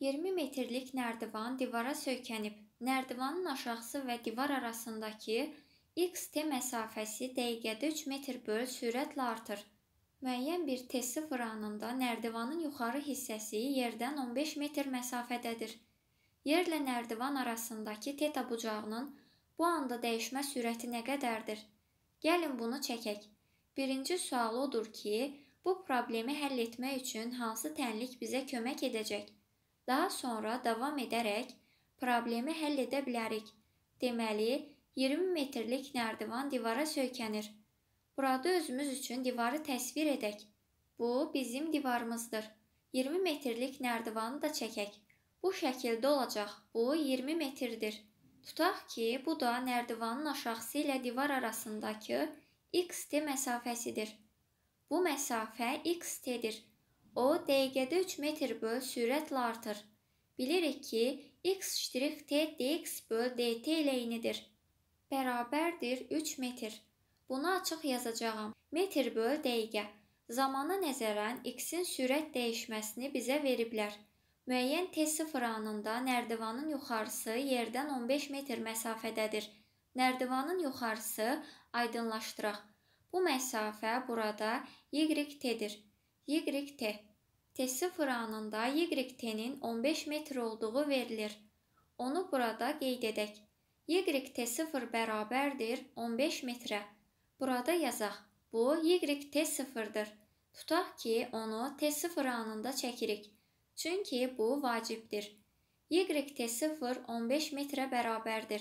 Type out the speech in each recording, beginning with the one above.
20 metrlik nərdivan divara söykənib. Nərdivanın aşağısı və divar arasındakı XT məsafəsi dəqiqədə 3 metr böl sürətlə artır. Müəyyən bir T0 anında nərdivanın yuxarı hissəsi yerdən 15 metr məsafədədir. Yerlə nərdivan arasındakı teta bucağının bu anda dəyişmə sürəti nə qədərdir? Gəlin bunu çəkək. Birinci sual odur ki, bu problemi həll etmək üçün hansı tənlik bizə kömək edəcək? Daha sonra davam edərək problemi həll edə bilərik. Deməli, 20 metrlik nərdivan divara söykənir. Burada özümüz üçün divarı təsvir edək. Bu bizim divarımızdır. 20 metrlik nərdivanı da çəkək. Bu şəkildə olacaq. Bu 20 metrdir. Tutaq ki, bu da nərdivanın aşağısı ilə divar arasındakı xt məsafəsidir. Bu məsafə xt-dir. O dəqiqədə 3 metr böl sürətlə artır. Bilirik ki, x-t dx böl dt ilə eynidir. Bərabərdir 3 metr. Bunu açıq yazacağam. Metr böl dəqiqə. Zamanı nəzərən x-in sürət dəyişməsini bizə veriblər. Müəyyən t0 anında nərdivanın yuxarısı yerdən 15 metr məsafədədir. Nərdivanın yuxarısı aydınlaşdıraq. Bu məsafə burada y-t-dir. YT. T0 anında YT-nin 15 metr olduğu verilir. Onu burada qeyd edək. YT0 bərabərdir 15 metrə. Burada yazaq. Bu YT0-dır. Tutaq ki, onu T0 anında çəkirik. Çünki bu vacibdir. YT0 15 metrə bərabərdir.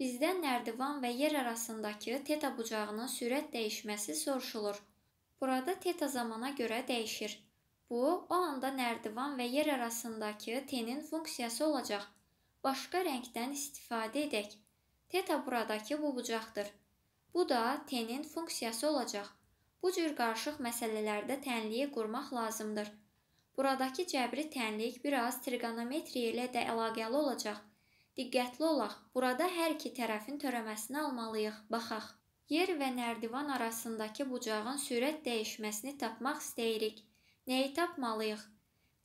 Bizdən nərdivan və yer arasındakı teta bucağının sürət dəyişməsi soruşulur. Burada teta zamana görə dəyişir. Bu, o anda nərdivan və yer arasındakı t-nin funksiyası olacaq. Başqa rəngdən istifadə edək. Teta buradakı bu bucaqdır. Bu da t-nin funksiyası olacaq. Bu cür qarışıq məsələlərdə tənliyi qurmaq lazımdır. Buradakı cəbri tənlik biraz trigonometriya ilə də əlaqəli olacaq. Diqqətli olaq. Burada hər iki tərəfin törəməsini almalıyıq. Baxaq. Yer və nərdivan arasındakı bucağın sürət dəyişməsini tapmaq istəyirik. Nəyi tapmalıyıq?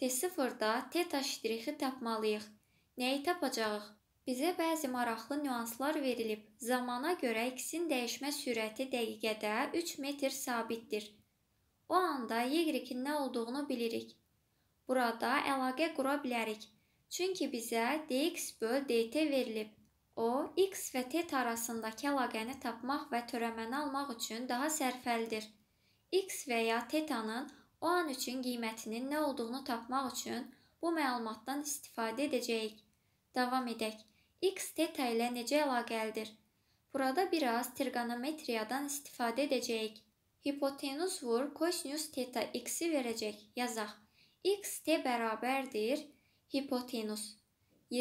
T0-da teta ştrixi tapmalıyıq. Nəyi tapacağıq? Bizə bəzi maraqlı nüanslar verilib. Zamana görə x-in dəyişmə sürəti dəqiqədə 3 metr sabitdir. O anda y-in nə olduğunu bilirik. Burada əlaqə qura bilərik. Çünki bizə dx böl dt verilib. O, x və tet arasındakı əlaqəni tapmaq və törəməni almaq üçün daha sərfəlidir. x və ya tetanın o an üçün qiymətinin nə olduğunu tapmaq üçün bu məlumatdan istifadə edəcəyik. Davam edək. x teta ilə necə əlaqəlidir? Burada biraz trigonometriyadan istifadə edəcəyik. Hipotenüs vur kosinus teta x-i verəcək. Yazaq. x t bərabərdir hipotenüs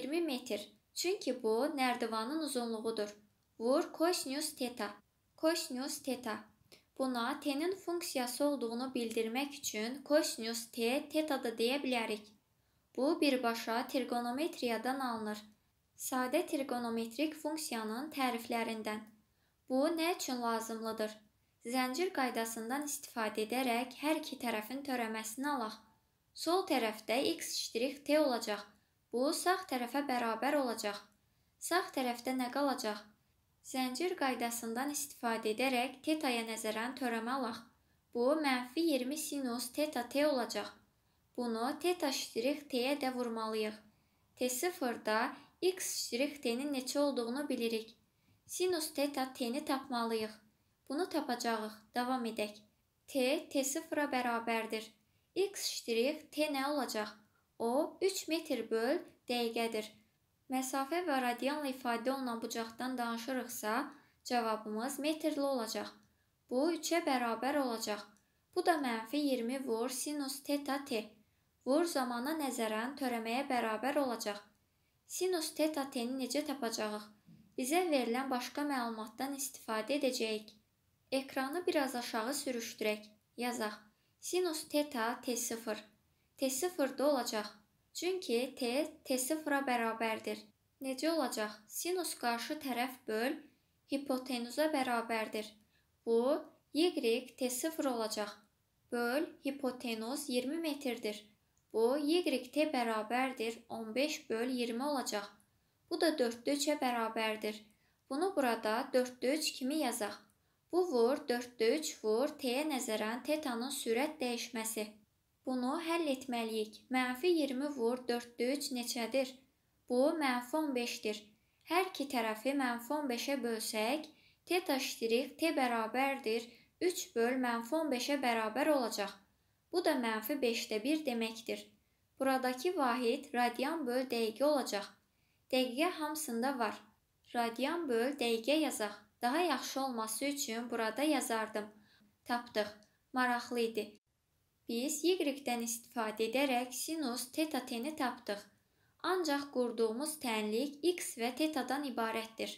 20 metr Çünki bu nərdivanın uzunluğudur. Vur cosinus teta. Cosinus teta. Buna t-nin funksiyası olduğunu bildirmək üçün cosinus t teta da deyə bilərik. Bu birbaşa trigonometriyadan alınır. Sadə trigonometrik funksiyanın təriflərindən. Bu nə üçün lazımlıdır? Zəncir qaydasından istifadə edərək hər iki tərəfin törəməsini alaq. Sol tərəfdə x' t olacaq. Bu sağ tərəfə bərabər olacaq. Sağ tərəfdə nə qalacaq? Zəncir qaydasından istifadə edərək tetaya nəzərən törəmə alaq. Bu, mənfi 20 sinus teta t olacaq. Bunu teta ştirix t-yə də vurmalıyıq. T0-da x ştirix t-nin neçə olduğunu bilirik. Sinus teta t-ni tapmalıyıq. Bunu tapacağıq. Davam edək. T, t0-a bərabərdir. x ştirix t nə olacaq? O 3 metr böl dəqiqədir. Məsafə və radianla ifadə olunan bucaqdan danışırıqsa, cavabımız metrli olacaq. Bu 3-ə bərabər olacaq. Bu da mənfi 20 vur sinus teta t. Vur zamana nəzərən törəməyə bərabər olacaq. Sinus teta t-ni necə tapacağıq? Bizə verilən başqa məlumatdan istifadə edəcəyik. Ekranı biraz aşağı sürüşdürək. Yazaq. Sinus teta t0 T sıfırda olacaq. Çünki T T sıfıra bərabərdir. Necə olacaq? Sinus qarşı tərəf böl hipotenuza bərabərdir. Bu y T sıfır olacaq. Böl hipotenuz 20 metrdir. Bu y T bərabərdir 15 böl 20 olacaq. Bu da 4-də 3-ə bərabərdir. Bunu burada 4-də 3 kimi yazaq. Bu vur 4-də 3 vur T-yə nəzərən tetanın sürət dəyişməsi. Bunu həll etməliyik. Mənfi 20 vur 4-də 3 neçədir? Bu mənfi 15-dir. Hər iki tərəfi mənfi 15-ə bölsək, teta ştirik t bərabərdir 3 böl mənfi 15-ə bərabər olacaq. Bu da mənfi 5-də 1 deməkdir. Buradakı vahid radian böl dəqiqə olacaq. Dəqiqə hamısında var. Radian böl dəqiqə yazaq. Daha yaxşı olması üçün burada yazardım. Tapdıq. Maraqlı idi. Biz y-dən istifadə edərək sinus teta t-ni tapdıq. Ancaq qurduğumuz tənlik x və tetadan ibarətdir.